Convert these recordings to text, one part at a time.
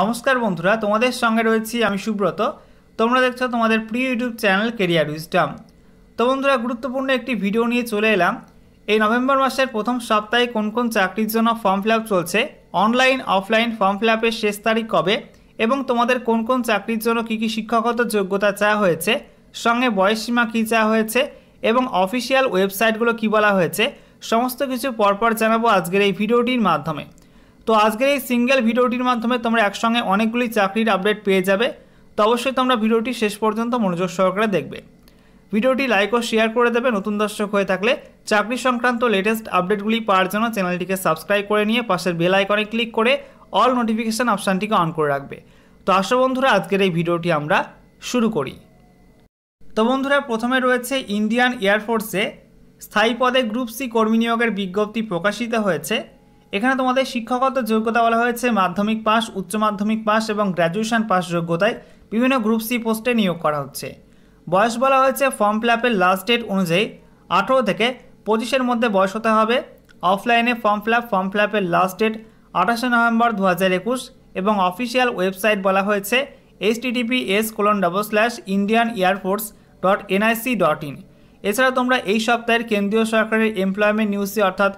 নমস্কার বন্ধুরা তোমাদের সঙ্গে রয়েছি আমি সুব্রত তোমরা দেখছো তোমাদের প্রিয় ইউটিউব চ্যানেল কেরিয়ার উইস্টাম তো বন্ধুরা গুরুত্বপূর্ণ একটি ভিডিও নিয়ে চলে এলাম এই নভেম্বর মাসের প্রথম সপ্তাহে কোন কোন চাকরির জন্য ফর্ম ফিল চলছে অনলাইন অফলাইন ফর্ম ফিল শেষ তারিখ কবে এবং তোমাদের কোন কোন চাকরির জন্য কী কী শিক্ষাগত যোগ্যতা চাওয়া হয়েছে সঙ্গে বয়সসীমা কী চাওয়া হয়েছে এবং অফিসিয়াল ওয়েবসাইটগুলো কী বলা হয়েছে সমস্ত কিছু পরপর জানাবো আজকের এই ভিডিওটির মাধ্যমে তো আজকের এই সিঙ্গেল ভিডিওটির মাধ্যমে তোমরা একসঙ্গে অনেকগুলি চাকরির আপডেট পেয়ে যাবে তো অবশ্যই তোমরা ভিডিওটি শেষ পর্যন্ত মনোযোগ সহকারে দেখবে ভিডিওটি লাইক ও শেয়ার করে দেবে নতুন দর্শক হয়ে থাকলে চাকরি সংক্রান্ত লেটেস্ট আপডেটগুলি পাওয়ার জন্য চ্যানেলটিকে সাবস্ক্রাইব করে নিয়ে পাশের বেল আইকনে ক্লিক করে অল নোটিফিকেশান অপশানটিকে অন করে রাখবে তো আসো বন্ধুরা আজকের এই ভিডিওটি আমরা শুরু করি তো বন্ধুরা প্রথমে রয়েছে ইন্ডিয়ান এয়ারফোর্সে স্থায়ী পদে গ্রুপ সি কর্মী নিয়োগের বিজ্ঞপ্তি প্রকাশিত হয়েছে এখানে তোমাদের শিক্ষাগত যোগ্যতা বলা হয়েছে মাধ্যমিক পাস উচ্চ মাধ্যমিক পাস এবং গ্র্যাজুয়েশন পাস যোগ্যতায় বিভিন্ন গ্রুপ সি পোস্টে নিয়োগ করা হচ্ছে বয়স বলা হয়েছে ফর্ম ফিল আপের লাস্ট ডেট অনুযায়ী আঠেরো থেকে পঁচিশের মধ্যে বয়স হতে হবে অফলাইনে form fill up form fill আপের লাস্ট ডেট আঠাশে নভেম্বর দু হাজার একুশ এবং অফিসিয়াল ওয়েবসাইট বলা হয়েছে H TTP S colon double slash Indian airforce dot NIC dot in এছাড়া তোমরা এই সপ্তাহের কেন্দ্রীয় সরকারের এমপ্লয়মেন্ট নিউজে অর্থাৎ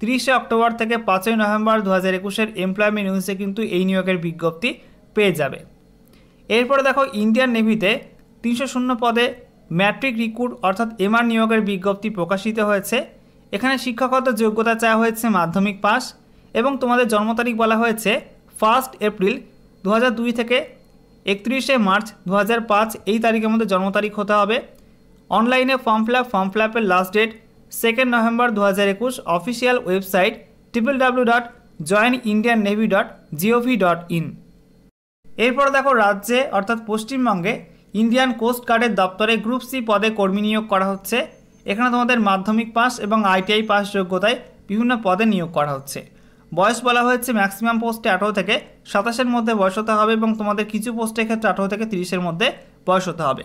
তিরিশে অক্টোবর থেকে পাঁচই নভেম্বর দু হাজার একুশের এমপ্লয়মেন্ট নিউজে কিন্তু এই নিয়োগের বিজ্ঞপ্তি পেয়ে যাবে এরপরে দেখো ইন্ডিয়ান নেভিতে তিনশো শূন্য পদে ম্যাট্রিক রিক্রুট অর্থাৎ এমআর নিয়োগের বিজ্ঞপ্তি প্রকাশিত হয়েছে এখানে শিক্ষাগত যোগ্যতা চাওয়া হয়েছে মাধ্যমিক পাস এবং তোমাদের জন্ম তারিখ বলা হয়েছে ফার্স্ট এপ্রিল দু দুই থেকে একত্রিশে মার্চ দু এই তারিখের মধ্যে জন্ম তারিখ হতে হবে অনলাইনে form fill up form fill আপের লাস্ট ডেট সেকেন্ড নভেম্বর দু হাজার একুশ official website triple W dot join Indian navy dot gov dot in এরপর দেখো রাজ্যে অর্থাৎ পশ্চিমবঙ্গে ইন্ডিয়ান কোস্ট গার্ডের দপ্তরে গ্রুপ সি পদে কর্মী নিয়োগ করা হচ্ছে এখানে তোমাদের মাধ্যমিক পাস এবং আইটিআই পাস যোগ্যতায় বিভিন্ন পদে নিয়োগ করা হচ্ছে বয়স বলা হয়েছে ম্যাক্সিমাম পোস্টে আঠারো থেকে সাতাশের মধ্যে বয়স হতে হবে এবং তোমাদের কিছু পোস্টের ক্ষেত্রে আঠারো থেকে তিরিশের মধ্যে বয়স হতে হবে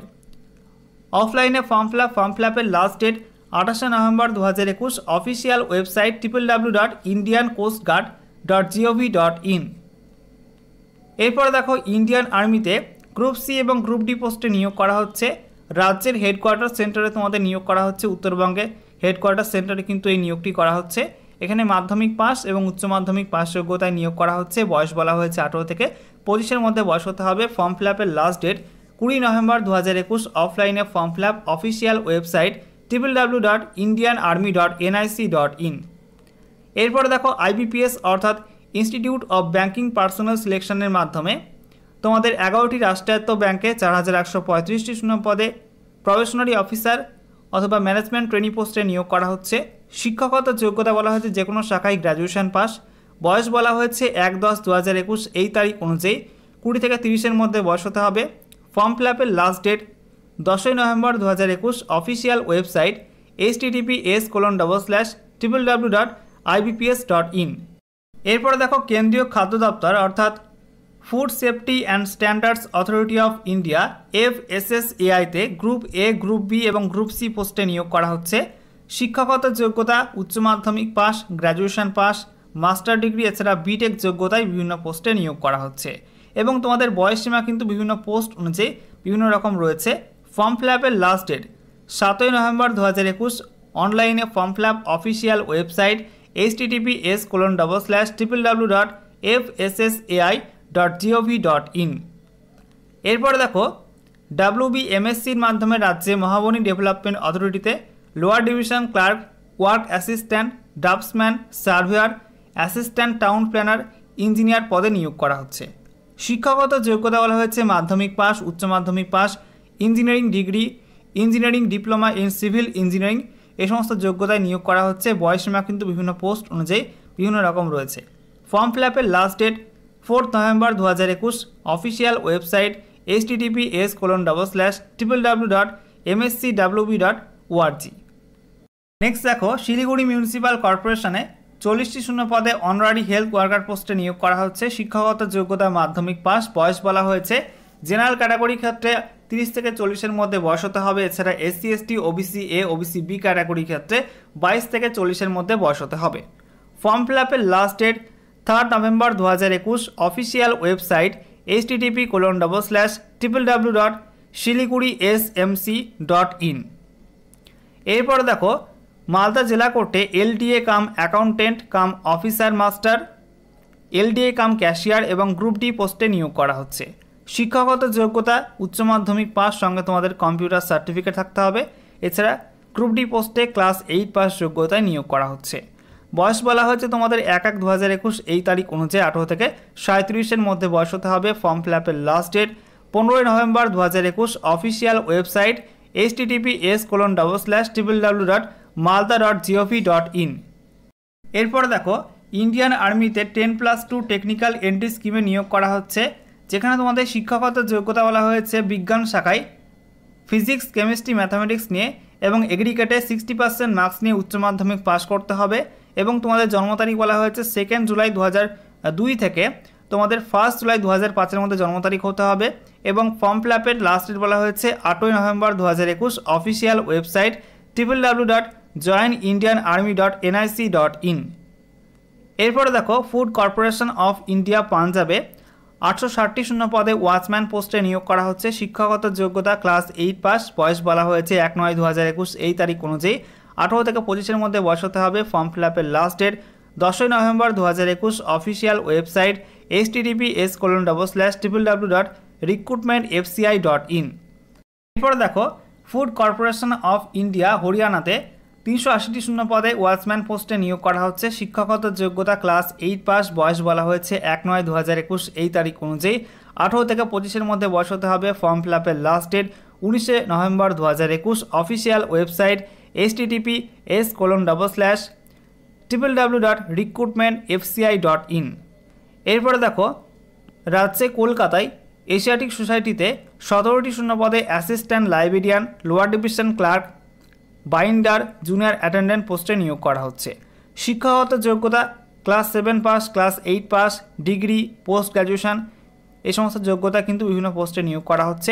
অফলাইনে form fill up form fill আপের লাস্ট ডেট আঠাশে নভেম্বর দু হাজার একুশ official website triple W dot Indian coast guard dot gov dot in এরপরে দেখো ইন্ডিয়ান আর্মিতে গ্রুপ সি এবং গ্রুপ ডি পোস্টে নিয়োগ করা হচ্ছে রাজ্যের হেডকোয়ার্টার সেন্টারে তোমাদের নিয়োগ করা হচ্ছে উত্তরবঙ্গে হেডকোয়ার্টার সেন্টারে কিন্তু এই নিয়োগটি করা হচ্ছে এখানে মাধ্যমিক পাস এবং উচ্চ মাধ্যমিক পাস যোগ্যতায় নিয়োগ করা হচ্ছে বয়স বলা হয়েছে আঠেরো থেকে পঁচিশের মধ্যে বয়স হতে হবে ফর্ম ফিল আপের লাস্ট ডেট কুড়ি নভেম্বর দু হাজার একুশ অফলাইনে form fill up official website triple W dot Indian army dot NIC dot in এরপরে দেখো আইবিপিএস অর্থাৎ ইনস্টিটিউট অব ব্যাঙ্কিং পার্সোনাল সিলেকশনের মাধ্যমে তোমাদের এগারোটি রাষ্ট্রায়ত্ত ব্যাঙ্কে চার হাজার একশো পঁয়ত্রিশটি শূন্য পদে অফিসার অথবা ম্যানেজমেন্ট ট্রেনিং পোস্টে নিয়োগ করা হচ্ছে শিক্ষকত যোগ্যতা বলা হয়েছে যে কোনো শাখায় গ্র্যাজুয়েশন পাস বয়স বলা হয়েছে এক দশ দু হাজার একুশ এই তারিখ অনুযায়ী কুড়ি থেকে তিরিশের মধ্যে বয়স হতে হবে ফর্ম ফিল আপের লাস্ট ডেট দশই নভেম্বর দু হাজার একুশ official website H TTP S colon double slash triple W dot IBPS dot in এরপরে দেখো কেন্দ্রীয় খাদ্য দপ্তর অর্থাৎ food safety and standards authority of India F S S এআইতে গ্রুপ এ গ্রুপ বি এবং গ্রুপ সি পোস্টে নিয়োগ করা হচ্ছে শিক্ষাগত যোগ্যতা উচ্চ মাধ্যমিক pass graduation pass master degree এছাড়া বিটেক যোগ্যতায় বিভিন্ন পোস্টে নিয়োগ করা হচ্ছে এবং তোমাদের বয়স সীমা কিন্তু বিভিন্ন পোস্ট অনুযায়ী বিভিন্ন রকম রয়েছে ফর্ম ফিল আপের লাস্ট ডেট সাতই নভেম্বর দু হাজার একুশ অনলাইনে form fill up official website H TTP S colon double slash triple W dot F S S AI dot gov dot in এরপর দেখো বি এমএসসির মাধ্যমে রাজ্যে মহাবনী ডেভেলপমেন্ট অথরিটিতে lower division clerk work assistant draftsman surveyor assistant town planner engineer পদে নিয়োগ করা হচ্ছে শিক্ষাগত যোগ্যতা বলা হয়েছে মাধ্যমিক পাস উচ্চ মাধ্যমিক pass engineering degree engineering diploma in civil engineering এই সমস্ত যোগ্যতায় নিয়োগ করা হচ্ছে বয়সীমা কিন্তু বিভিন্ন পোস্ট অনুযায়ী বিভিন্ন রকম রয়েছে ফর্ম ফিল আপের লাস্ট ডেট ফোর্থ নভেম্বর দু হাজার একুশ official website H TTP S colon double slash triple W dot MSC WB dot org next দেখো শিলিগুড়ি মিউনিসিপ্যাল কর্পোরেশনে চল্লিশটি শূন্য পদে অনারারি হেলথ ওয়ার্কার পোস্টে নিয়োগ করা হচ্ছে শিক্ষাগত যোগ্যতা মাধ্যমিক পাস বয়স বলা হয়েছে জেনারেল ক্যাটাগরি ক্ষেত্রে তিরিশ থেকে চল্লিশের মধ্যে বয়স হতে হবে এছাড়া SC ST OBC A OBC B ক্যাটাগরির ক্ষেত্রে বাইশ থেকে চল্লিশের মধ্যে বয়স হতে হবে ফর্ম ফিল আপের লাস্ট ডেট থার্ড নভেম্বর দু হাজার একুশ official website H TTP colon double slash triple W dot Siliguri S M C dot in এরপর দেখো মালদা জেলা কোর্টে LDA cum accountant cum officer master LDA cum cashier এবং গ্রুপ ডি পোস্টে নিয়োগ করা হচ্ছে শিক্ষাগত যোগ্যতা উচ্চ মাধ্যমিক পাস সঙ্গে তোমাদের কম্পিউটার সার্টিফিকেট থাকতে হবে এছাড়া গ্রুপ ডি পোস্টে ক্লাস এইট পাস যোগ্যতায় নিয়োগ করা হচ্ছে বয়স বলা হয়েছে তোমাদের এক এক দু হাজার একুশ এই তারিখ অনুযায়ী আঠেরো থেকে সাঁত্রিশের মধ্যে বয়স হতে হবে ফর্ম ফিল আপের লাস্ট ডেট পনেরোই নভেম্বর দু হাজার একুশ official website H TTP S colon double slash triple W dot Malda dot gov dot in এরপর দেখো ইন্ডিয়ান আর্মিতে ten plus two technical entry স্কিমে নিয়োগ করা হচ্ছে যেখানে তোমাদের শিক্ষাগত যোগ্যতা বলা হয়েছে বিজ্ঞান শাখায় ফিজিক্স কেমিস্ট্রি ম্যাথামেটিক্স নিয়ে এবং এগ্রিকেটে সিক্সটি পার্সেন্ট মার্কস নিয়ে উচ্চ মাধ্যমিক পাস করতে হবে এবং তোমাদের জন্ম তারিখ বলা হয়েছে সেকেন্ড জুলাই দু দুই থেকে তোমাদের ফার্স্ট জুলাই দু হাজার পাঁচের মধ্যে জন্ম তারিখ হতে হবে এবং ফর্ম ফিল আপের লাস্ট ডেট বলা হয়েছে আটই নভেম্বর দু হাজার একুশ official website triple W dot join Indian army dot NIC dot in এরপরে দেখো ফুড কর্পোরেশন অফ ইন্ডিয়া পাঞ্জাবে আটশো শূন্য পদে ওয়াচম্যান পোস্টে নিয়োগ করা হচ্ছে শিক্ষাগত যোগ্যতা ক্লাস এইট পাস বয়স বলা হয়েছে এক নয় দু হাজার একুশ এই তারিখ অনুযায়ী আঠারো থেকে পঁচিশের মধ্যে বয়স হতে হবে ফর্ম ফিল আপের লাস্ট ডেট দশই নভেম্বর দু হাজার একুশ official website H TDP S colon double slash triple W dot recruitment FCI dot in এরপর দেখো ফুড কর্পোরেশন অফ ইন্ডিয়া হরিয়ানাতে তিনশো আশিটি শূন্য পদে ওয়াচম্যান পোস্টে নিয়োগ করা হচ্ছে শিক্ষাগত যোগ্যতা ক্লাস এইট পাস বয়স বলা হয়েছে এক নয় দু হাজার একুশ এই তারিখ অনুযায়ী আঠেরো থেকে পঁচিশের মধ্যে বয়স হতে হবে ফর্ম ফিল আপের লাস্ট ডেট উনিশে নভেম্বর দু হাজার একুশ official website S TTP S colon double slash triple W dot recruitment FCI dot in এরপরে দেখো রাজ্যে কলকাতায় এশিয়াটিক সোসাইটিতে সতেরোটি শূন্য পদে assistant librarian lower division clerk binder junior attendant পোস্টে নিয়োগ করা হচ্ছে শিক্ষাগত যোগ্যতা class seven pass class eight pass degree post graduation এই সমস্ত যোগ্যতা কিন্তু বিভিন্ন পোস্টে নিয়োগ করা হচ্ছে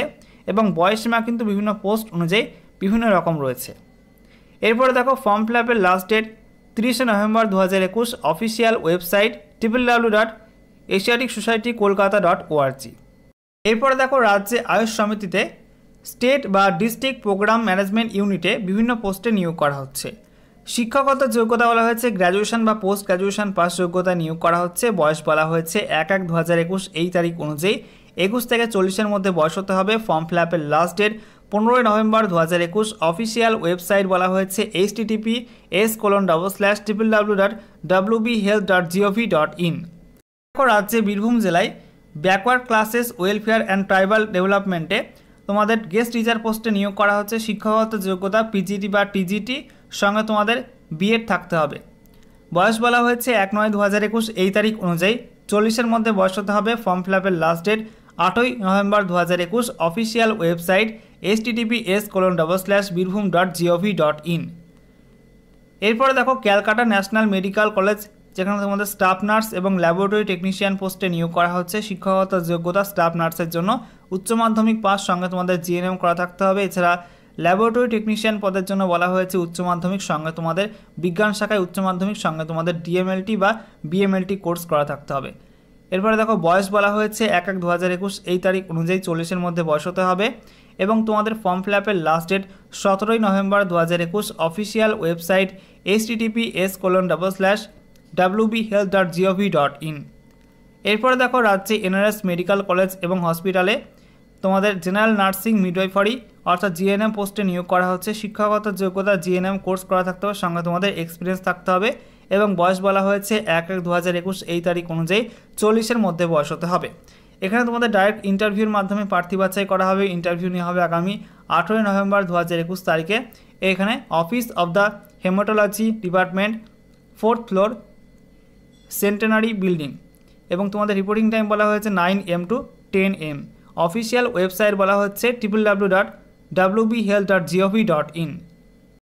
এবং বয়সসীমা কিন্তু বিভিন্ন পোস্ট অনুযায়ী বিভিন্ন রকম রয়েছে এরপরে দেখো ফর্ম ফিল আপের লাস্ট ডেট তিরিশে নভেম্বর দু হাজার একুশ official website triple W dot Asiatic society Kolkata dot org এরপরে দেখো রাজ্যে আয়ুষ সমিতিতে স্টেট বা ডিস্ট্রিক্ট প্রোগ্রাম ম্যানেজমেন্ট ইউনিটে বিভিন্ন পোস্টে নিয়োগ করা হচ্ছে শিক্ষাগত যোগ্যতা বলা হয়েছে গ্র্যাজুয়েশন বা পোস্ট গ্র্যাজুয়েশন পাস যোগ্যতা নিয়োগ করা হচ্ছে বয়স বলা হয়েছে এক এক দু এই তারিখ অনুযায়ী একুশ থেকে চল্লিশের মধ্যে বয়স হতে হবে ফর্ম ফিল আপের লাস্ট ডেট পনেরোই নভেম্বর দু হাজার একুশ অফিসিয়াল ওয়েবসাইট বলা হয়েছে H TTP S colon double slash triple W dot W B health dot gov dot in রাজ্যে বীরভূম জেলায় backward classes welfare and tribal ডেভেলপমেন্টে তোমাদের গেস্ট টিচার পোস্টে নিয়োগ করা হচ্ছে শিক্ষাগত যোগ্যতা পিজিটি বা টিজিটি সঙ্গে তোমাদের বিএড থাকতে হবে বয়স বলা হয়েছে এক নয় দু হাজার একুশ এই তারিখ অনুযায়ী চল্লিশের মধ্যে বয়স হতে হবে ফর্ম ফিল আপের লাস্ট ডেট আটই নভেম্বর দু হাজার একুশ official website S TTP S colon double slash Birbhum dot gov dot in এরপরে দেখো ক্যালকাটা ন্যাশনাল মেডিকেল কলেজ যেখানে তোমাদের স্টাফ নার্স এবং ল্যাবরেটরি টেকনিশিয়ান পোস্টে নিয়োগ করা হচ্ছে শিক্ষাগত যোগ্যতা স্টাফ নার্সের জন্য উচ্চ মাধ্যমিক পাস সঙ্গে তোমাদের জিএনএম করা থাকতে হবে এছাড়া ল্যাবরেটরি টেকনিশিয়ান পদের জন্য বলা হয়েছে উচ্চ মাধ্যমিক সঙ্গে তোমাদের বিজ্ঞান শাখায় উচ্চ মাধ্যমিক সঙ্গে তোমাদের ডিএমএলটি বা বিএমএলটি কোর্স করা থাকতে হবে এরপরে দেখো বয়স বলা হয়েছে এক এক দু হাজার একুশ এই তারিখ অনুযায়ী চল্লিশের মধ্যে বয়স হতে হবে এবং তোমাদের ফর্ম ফিল আপের লাস্ট ডেট সতেরোই নভেম্বর দু হাজার একুশ official website S TTP S colon double slash W B health dot gov dot in এরপরে দেখো রাজ্যে এনআরএস মেডিকেল কলেজ এবং হসপিটালে তোমাদের জেনারেল নার্সিং মিডওয়াইফারি অর্থাৎ জিএনএম পোস্টে নিয়োগ করা হচ্ছে শিক্ষাগত যোগ্যতা জিএনএম কোর্স করা থাকতে হবে সঙ্গে তোমাদের এক্সপিরিয়েন্স থাকতে হবে এবং বয়স বলা হয়েছে এক এক দু হাজার একুশ এই তারিখ অনুযায়ী চল্লিশের মধ্যে বয়স হতে হবে এখানে তোমাদের ডাইরেক্ট ইন্টারভিউর মাধ্যমে প্রার্থী বাছাই করা হবে ইন্টারভিউ নেওয়া হবে আগামী আঠেরোই নভেম্বর দু হাজার একুশ তারিখে এখানে office of the haematology department fourth floor centenary building এবং তোমাদের রিপোর্টিং টাইম বলা হয়েছে nine AM to ten AM official website বলা হচ্ছে triple W dot W B health dot gov dot in